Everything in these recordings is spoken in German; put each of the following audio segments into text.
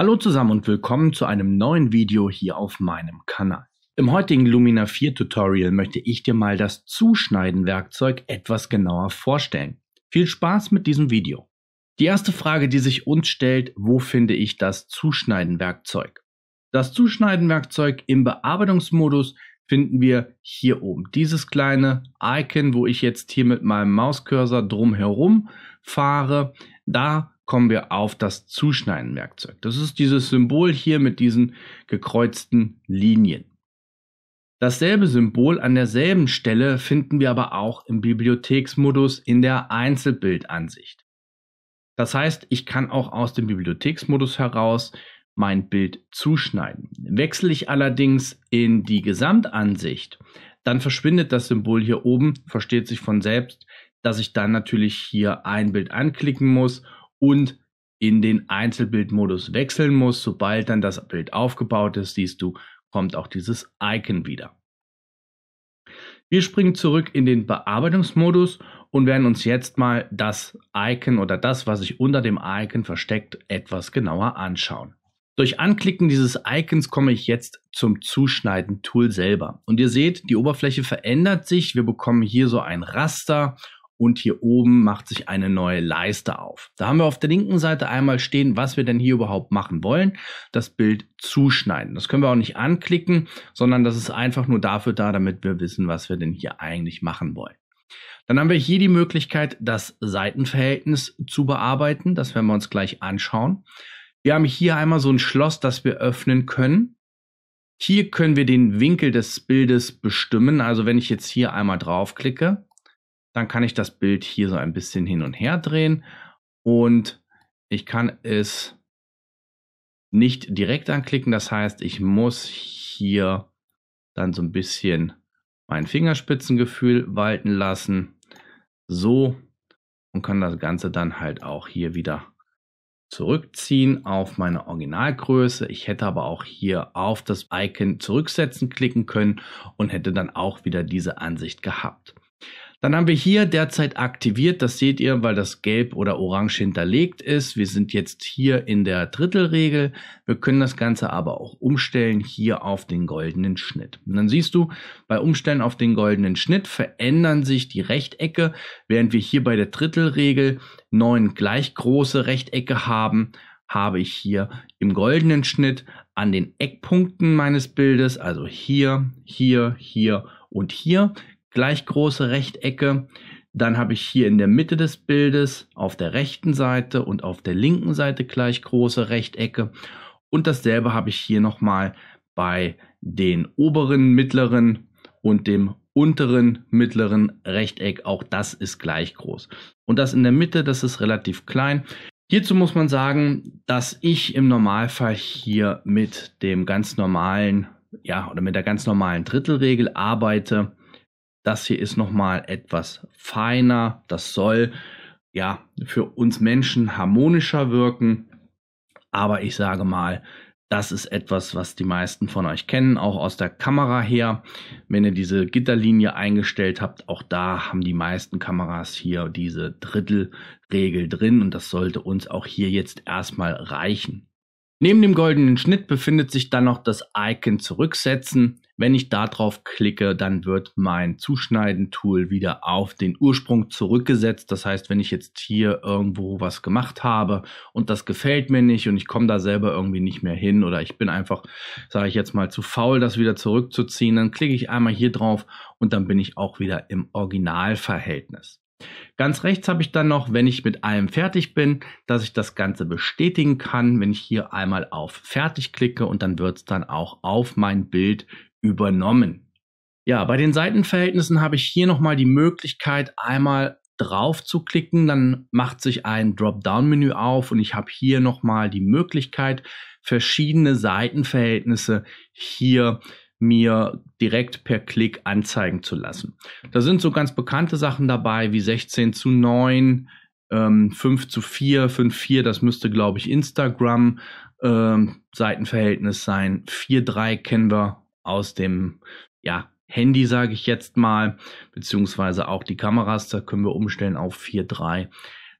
Hallo zusammen und willkommen zu einem neuen Video hier auf meinem Kanal. Im heutigen Lumina 4 Tutorial möchte ich dir mal das Zuschneiden-Werkzeug etwas genauer vorstellen. Viel Spaß mit diesem Video. Die erste Frage, die sich uns stellt, wo finde ich das Zuschneiden-Werkzeug? Das Zuschneiden-Werkzeug im Bearbeitungsmodus finden wir hier oben. Dieses kleine Icon, wo ich jetzt hier mit meinem Mauscursor drumherum fahre, da kommen wir auf das Zuschneiden-Werkzeug. Das ist dieses Symbol hier mit diesen gekreuzten Linien. Dasselbe Symbol an derselben Stelle finden wir aber auch im Bibliotheksmodus in der Einzelbildansicht. Das heißt, ich kann auch aus dem Bibliotheksmodus heraus mein Bild zuschneiden. Wechsle ich allerdings in die Gesamtansicht, dann verschwindet das Symbol hier oben, versteht sich von selbst, dass ich dann natürlich hier ein Bild anklicken muss und in den Einzelbildmodus wechseln muss. Sobald dann das Bild aufgebaut ist, siehst du, kommt auch dieses Icon wieder. Wir springen zurück in den Bearbeitungsmodus und werden uns jetzt mal das Icon oder das, was sich unter dem Icon versteckt, etwas genauer anschauen. Durch Anklicken dieses Icons komme ich jetzt zum Zuschneiden-Tool selber. Und ihr seht, die Oberfläche verändert sich. Wir bekommen hier so ein Raster und hier oben macht sich eine neue Leiste auf. Da haben wir auf der linken Seite einmal stehen, was wir denn hier überhaupt machen wollen, das Bild zuschneiden. Das können wir auch nicht anklicken, sondern das ist einfach nur dafür da, damit wir wissen, was wir denn hier eigentlich machen wollen. Dann haben wir hier die Möglichkeit, das Seitenverhältnis zu bearbeiten. Das werden wir uns gleich anschauen. Wir haben hier einmal so ein Schloss, das wir öffnen können. Hier können wir den Winkel des Bildes bestimmen. Also wenn ich jetzt hier einmal draufklicke, dann kann ich das Bild hier so ein bisschen hin und her drehen und ich kann es nicht direkt anklicken. Das heißt, ich muss hier dann so ein bisschen mein Fingerspitzengefühl walten lassen. So und kann das Ganze dann halt auch hier wieder zurückziehen auf meine Originalgröße. Ich hätte aber auch hier auf das Icon zurücksetzen klicken können und hätte dann auch wieder diese Ansicht gehabt. Dann haben wir hier derzeit aktiviert, das seht ihr, weil das gelb oder orange hinterlegt ist. Wir sind jetzt hier in der Drittelregel. Wir können das Ganze aber auch umstellen hier auf den goldenen Schnitt. Und dann siehst du, bei Umstellen auf den goldenen Schnitt verändern sich die Rechtecke, während wir hier bei der Drittelregel neun gleich große Rechtecke haben habe ich hier im goldenen Schnitt an den Eckpunkten meines Bildes, also hier, hier, hier und hier, gleich große Rechtecke. Dann habe ich hier in der Mitte des Bildes auf der rechten Seite und auf der linken Seite gleich große Rechtecke. Und dasselbe habe ich hier nochmal bei den oberen, mittleren und dem unteren, mittleren Rechteck. Auch das ist gleich groß. Und das in der Mitte, das ist relativ klein. Hierzu muss man sagen, dass ich im Normalfall hier mit dem ganz normalen, ja, oder mit der ganz normalen Drittelregel arbeite. Das hier ist nochmal etwas feiner. Das soll ja für uns Menschen harmonischer wirken. Aber ich sage mal, das ist etwas, was die meisten von euch kennen, auch aus der Kamera her. Wenn ihr diese Gitterlinie eingestellt habt, auch da haben die meisten Kameras hier diese Drittelregel drin und das sollte uns auch hier jetzt erstmal reichen. Neben dem goldenen Schnitt befindet sich dann noch das Icon zurücksetzen. Wenn ich da drauf klicke, dann wird mein Zuschneiden-Tool wieder auf den Ursprung zurückgesetzt. Das heißt, wenn ich jetzt hier irgendwo was gemacht habe und das gefällt mir nicht und ich komme da selber irgendwie nicht mehr hin oder ich bin einfach, sage ich jetzt mal, zu faul, das wieder zurückzuziehen, dann klicke ich einmal hier drauf und dann bin ich auch wieder im Originalverhältnis. Ganz rechts habe ich dann noch, wenn ich mit allem fertig bin, dass ich das Ganze bestätigen kann, wenn ich hier einmal auf Fertig klicke und dann wird es dann auch auf mein Bild übernommen. Ja, bei den Seitenverhältnissen habe ich hier nochmal die Möglichkeit, einmal drauf zu klicken, dann macht sich ein Dropdown-Menü auf und ich habe hier nochmal die Möglichkeit, verschiedene Seitenverhältnisse hier mir direkt per Klick anzeigen zu lassen. Da sind so ganz bekannte Sachen dabei wie 16 zu 9, ähm, 5 zu 4, 5 4, das müsste glaube ich Instagram ähm, Seitenverhältnis sein, 4 3 kennen wir aus dem ja, Handy, sage ich jetzt mal, beziehungsweise auch die Kameras, da können wir umstellen auf 4.3.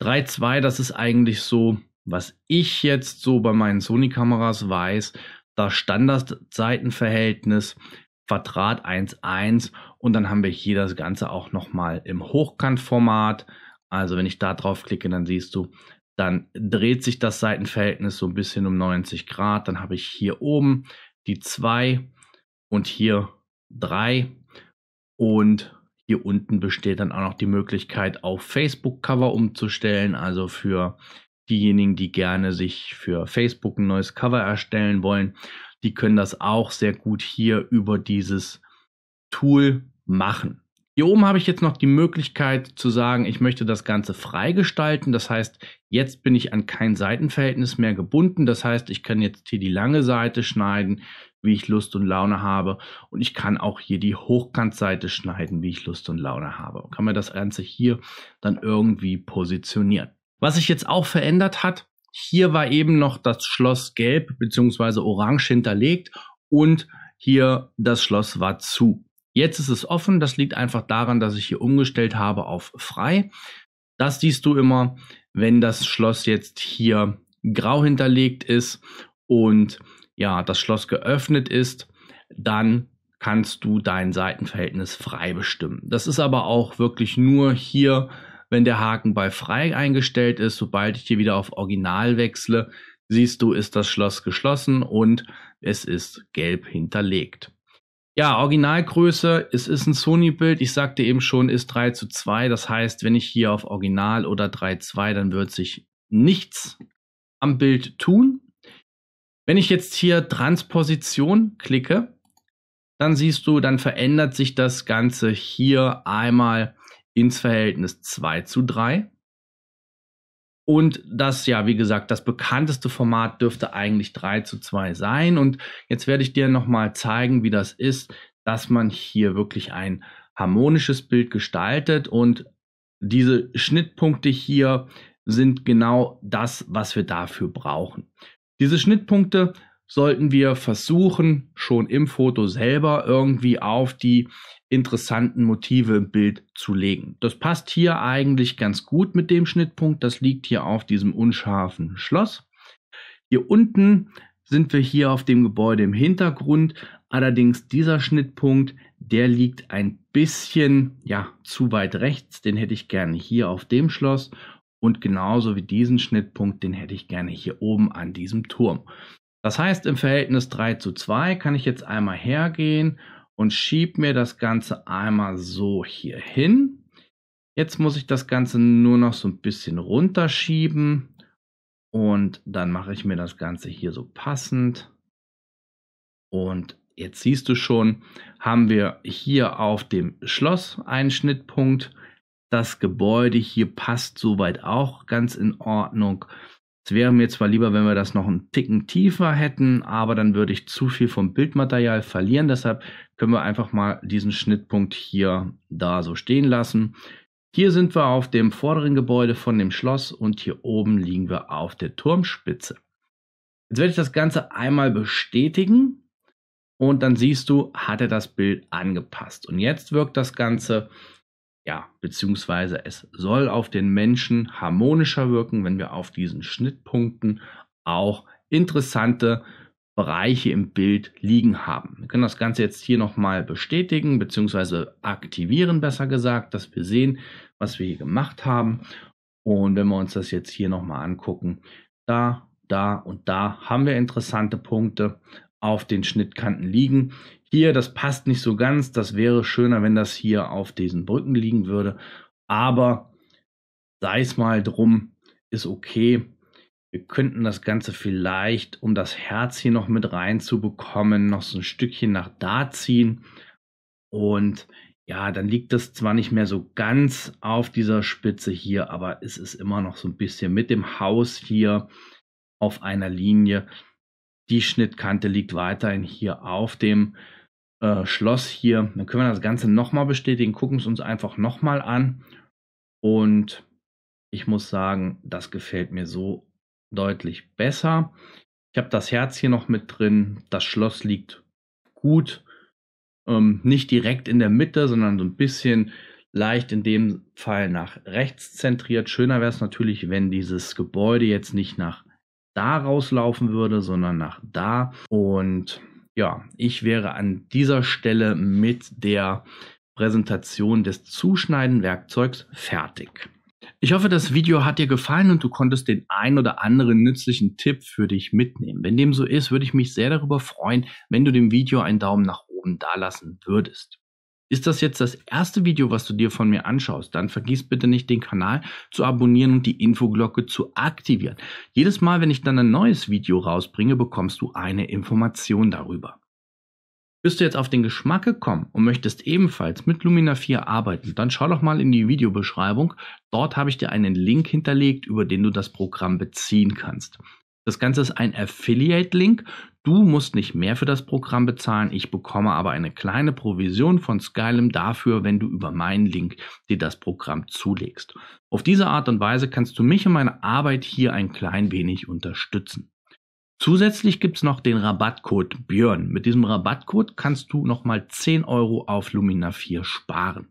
3.2, das ist eigentlich so, was ich jetzt so bei meinen Sony-Kameras weiß, das Standard-Seitenverhältnis, Quadrat 1.1 und dann haben wir hier das Ganze auch nochmal im Hochkantformat. Also wenn ich da drauf klicke, dann siehst du, dann dreht sich das Seitenverhältnis so ein bisschen um 90 Grad. Dann habe ich hier oben die 2, und hier drei. Und hier unten besteht dann auch noch die Möglichkeit, auf Facebook-Cover umzustellen. Also für diejenigen, die gerne sich für Facebook ein neues Cover erstellen wollen, die können das auch sehr gut hier über dieses Tool machen. Hier oben habe ich jetzt noch die Möglichkeit zu sagen, ich möchte das Ganze freigestalten. Das heißt, jetzt bin ich an kein Seitenverhältnis mehr gebunden. Das heißt, ich kann jetzt hier die lange Seite schneiden, wie ich Lust und Laune habe. Und ich kann auch hier die Hochkantseite schneiden, wie ich Lust und Laune habe. Und kann man das Ganze hier dann irgendwie positionieren. Was sich jetzt auch verändert hat, hier war eben noch das Schloss gelb bzw. orange hinterlegt und hier das Schloss war zu. Jetzt ist es offen. Das liegt einfach daran, dass ich hier umgestellt habe auf frei. Das siehst du immer, wenn das Schloss jetzt hier grau hinterlegt ist und ja, das Schloss geöffnet ist, dann kannst du dein Seitenverhältnis frei bestimmen. Das ist aber auch wirklich nur hier, wenn der Haken bei frei eingestellt ist. Sobald ich hier wieder auf Original wechsle, siehst du, ist das Schloss geschlossen und es ist gelb hinterlegt. Ja, Originalgröße, es ist ein Sony-Bild. Ich sagte eben schon, ist 3 zu 2. Das heißt, wenn ich hier auf Original oder 3 zu 2, dann wird sich nichts am Bild tun. Wenn ich jetzt hier Transposition klicke, dann siehst du, dann verändert sich das Ganze hier einmal ins Verhältnis 2 zu 3. Und das, ja, wie gesagt, das bekannteste Format dürfte eigentlich 3 zu 2 sein. Und jetzt werde ich dir nochmal zeigen, wie das ist, dass man hier wirklich ein harmonisches Bild gestaltet. Und diese Schnittpunkte hier sind genau das, was wir dafür brauchen. Diese Schnittpunkte sollten wir versuchen, schon im Foto selber irgendwie auf die interessanten Motive im Bild zu legen. Das passt hier eigentlich ganz gut mit dem Schnittpunkt. Das liegt hier auf diesem unscharfen Schloss. Hier unten sind wir hier auf dem Gebäude im Hintergrund. Allerdings dieser Schnittpunkt, der liegt ein bisschen ja, zu weit rechts. Den hätte ich gerne hier auf dem Schloss. Und genauso wie diesen Schnittpunkt, den hätte ich gerne hier oben an diesem Turm. Das heißt, im Verhältnis 3 zu 2 kann ich jetzt einmal hergehen und schiebe mir das Ganze einmal so hier hin. Jetzt muss ich das Ganze nur noch so ein bisschen runterschieben und dann mache ich mir das Ganze hier so passend. Und jetzt siehst du schon, haben wir hier auf dem Schloss einen Schnittpunkt. Das Gebäude hier passt soweit auch ganz in Ordnung. Es wäre mir zwar lieber, wenn wir das noch einen Ticken tiefer hätten, aber dann würde ich zu viel vom Bildmaterial verlieren. Deshalb können wir einfach mal diesen Schnittpunkt hier da so stehen lassen. Hier sind wir auf dem vorderen Gebäude von dem Schloss und hier oben liegen wir auf der Turmspitze. Jetzt werde ich das Ganze einmal bestätigen und dann siehst du, hat er das Bild angepasst. Und jetzt wirkt das Ganze ja, beziehungsweise es soll auf den Menschen harmonischer wirken, wenn wir auf diesen Schnittpunkten auch interessante Bereiche im Bild liegen haben. Wir können das Ganze jetzt hier nochmal bestätigen, beziehungsweise aktivieren, besser gesagt, dass wir sehen, was wir hier gemacht haben. Und wenn wir uns das jetzt hier nochmal angucken, da, da und da haben wir interessante Punkte auf den Schnittkanten liegen. Hier, das passt nicht so ganz. Das wäre schöner, wenn das hier auf diesen Brücken liegen würde. Aber sei es mal drum, ist okay. Wir könnten das Ganze vielleicht, um das Herz hier noch mit reinzubekommen, noch so ein Stückchen nach da ziehen. Und ja, dann liegt das zwar nicht mehr so ganz auf dieser Spitze hier, aber es ist immer noch so ein bisschen mit dem Haus hier auf einer Linie. Die Schnittkante liegt weiterhin hier auf dem äh, Schloss hier. Dann können wir das Ganze nochmal bestätigen, gucken es uns einfach nochmal an. Und ich muss sagen, das gefällt mir so deutlich besser. Ich habe das Herz hier noch mit drin. Das Schloss liegt gut. Ähm, nicht direkt in der Mitte, sondern so ein bisschen leicht in dem Fall nach rechts zentriert. Schöner wäre es natürlich, wenn dieses Gebäude jetzt nicht nach da rauslaufen würde, sondern nach da. Und ja, ich wäre an dieser Stelle mit der Präsentation des Zuschneiden-Werkzeugs fertig. Ich hoffe, das Video hat dir gefallen und du konntest den ein oder anderen nützlichen Tipp für dich mitnehmen. Wenn dem so ist, würde ich mich sehr darüber freuen, wenn du dem Video einen Daumen nach oben dalassen würdest. Ist das jetzt das erste Video, was du dir von mir anschaust, dann vergiss bitte nicht, den Kanal zu abonnieren und die Infoglocke zu aktivieren. Jedes Mal, wenn ich dann ein neues Video rausbringe, bekommst du eine Information darüber. Bist du jetzt auf den Geschmack gekommen und möchtest ebenfalls mit Lumina 4 arbeiten, dann schau doch mal in die Videobeschreibung. Dort habe ich dir einen Link hinterlegt, über den du das Programm beziehen kannst. Das Ganze ist ein Affiliate-Link. Du musst nicht mehr für das Programm bezahlen. Ich bekomme aber eine kleine Provision von Skylum dafür, wenn du über meinen Link dir das Programm zulegst. Auf diese Art und Weise kannst du mich und meine Arbeit hier ein klein wenig unterstützen. Zusätzlich gibt's noch den Rabattcode Björn. Mit diesem Rabattcode kannst du nochmal 10 Euro auf Lumina 4 sparen.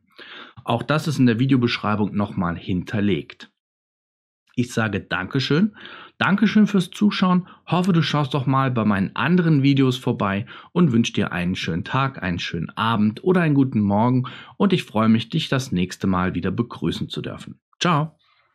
Auch das ist in der Videobeschreibung nochmal hinterlegt. Ich sage Dankeschön. Dankeschön fürs Zuschauen. Hoffe, du schaust doch mal bei meinen anderen Videos vorbei und wünsche dir einen schönen Tag, einen schönen Abend oder einen guten Morgen und ich freue mich, dich das nächste Mal wieder begrüßen zu dürfen. Ciao!